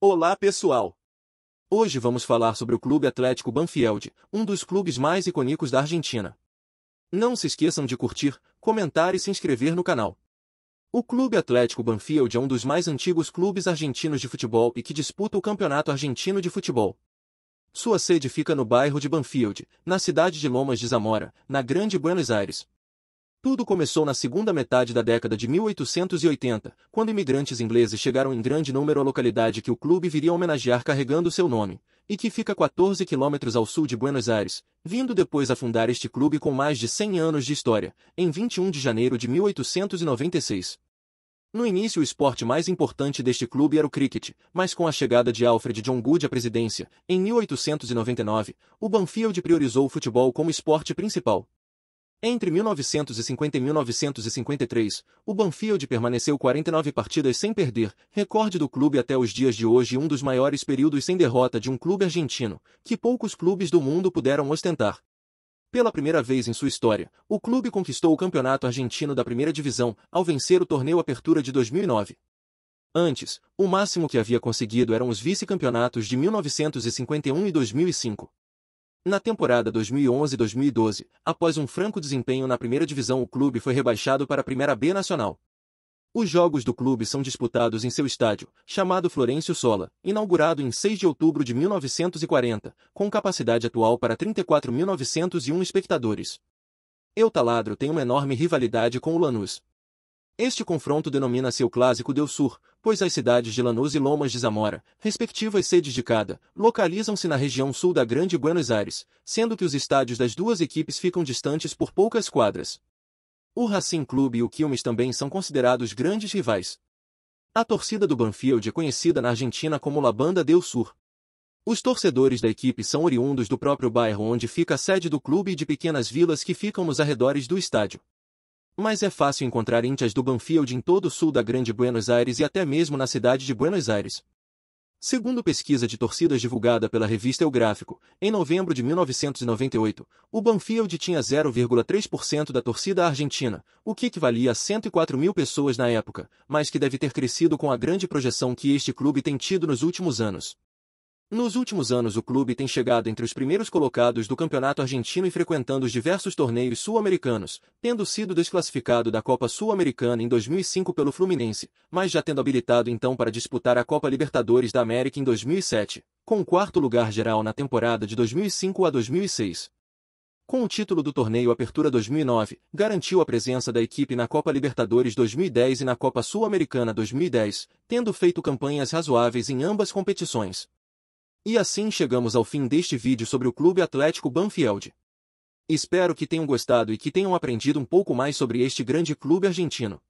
Olá pessoal! Hoje vamos falar sobre o Clube Atlético Banfield, um dos clubes mais icônicos da Argentina. Não se esqueçam de curtir, comentar e se inscrever no canal. O Clube Atlético Banfield é um dos mais antigos clubes argentinos de futebol e que disputa o Campeonato Argentino de Futebol. Sua sede fica no bairro de Banfield, na cidade de Lomas de Zamora, na Grande Buenos Aires. Tudo começou na segunda metade da década de 1880, quando imigrantes ingleses chegaram em grande número à localidade que o clube viria homenagear carregando seu nome, e que fica 14 quilômetros ao sul de Buenos Aires, vindo depois a fundar este clube com mais de 100 anos de história, em 21 de janeiro de 1896. No início o esporte mais importante deste clube era o cricket, mas com a chegada de Alfred John Good à presidência, em 1899, o Banfield priorizou o futebol como esporte principal, entre 1950 e 1953, o Banfield permaneceu 49 partidas sem perder, recorde do clube até os dias de hoje e um dos maiores períodos sem derrota de um clube argentino, que poucos clubes do mundo puderam ostentar. Pela primeira vez em sua história, o clube conquistou o Campeonato Argentino da Primeira Divisão ao vencer o torneio Apertura de 2009. Antes, o máximo que havia conseguido eram os vice-campeonatos de 1951 e 2005. Na temporada 2011-2012, após um franco desempenho na primeira divisão o clube foi rebaixado para a Primeira B Nacional. Os jogos do clube são disputados em seu estádio, chamado Florencio Sola, inaugurado em 6 de outubro de 1940, com capacidade atual para 34.901 espectadores. Eutaladro tem uma enorme rivalidade com o Lanús, este confronto denomina-se o Clássico del Sur, pois as cidades de Lanús e Lomas de Zamora, respectivas sedes de cada, localizam-se na região sul da Grande Buenos Aires, sendo que os estádios das duas equipes ficam distantes por poucas quadras. O Racing Clube e o Quilmes também são considerados grandes rivais. A torcida do Banfield é conhecida na Argentina como La Banda del Sur. Os torcedores da equipe são oriundos do próprio bairro onde fica a sede do clube e de pequenas vilas que ficam nos arredores do estádio. Mas é fácil encontrar índias do Banfield em todo o sul da Grande Buenos Aires e até mesmo na cidade de Buenos Aires. Segundo pesquisa de torcidas divulgada pela revista El Gráfico, em novembro de 1998, o Banfield tinha 0,3% da torcida argentina, o que equivalia a 104 mil pessoas na época, mas que deve ter crescido com a grande projeção que este clube tem tido nos últimos anos. Nos últimos anos o clube tem chegado entre os primeiros colocados do campeonato argentino e frequentando os diversos torneios sul-americanos, tendo sido desclassificado da Copa Sul-Americana em 2005 pelo Fluminense, mas já tendo habilitado então para disputar a Copa Libertadores da América em 2007, com o quarto lugar geral na temporada de 2005 a 2006. Com o título do torneio Apertura 2009, garantiu a presença da equipe na Copa Libertadores 2010 e na Copa Sul-Americana 2010, tendo feito campanhas razoáveis em ambas competições. E assim chegamos ao fim deste vídeo sobre o Clube Atlético Banfield. Espero que tenham gostado e que tenham aprendido um pouco mais sobre este grande clube argentino.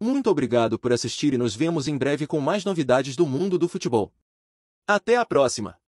Muito obrigado por assistir e nos vemos em breve com mais novidades do mundo do futebol. Até a próxima!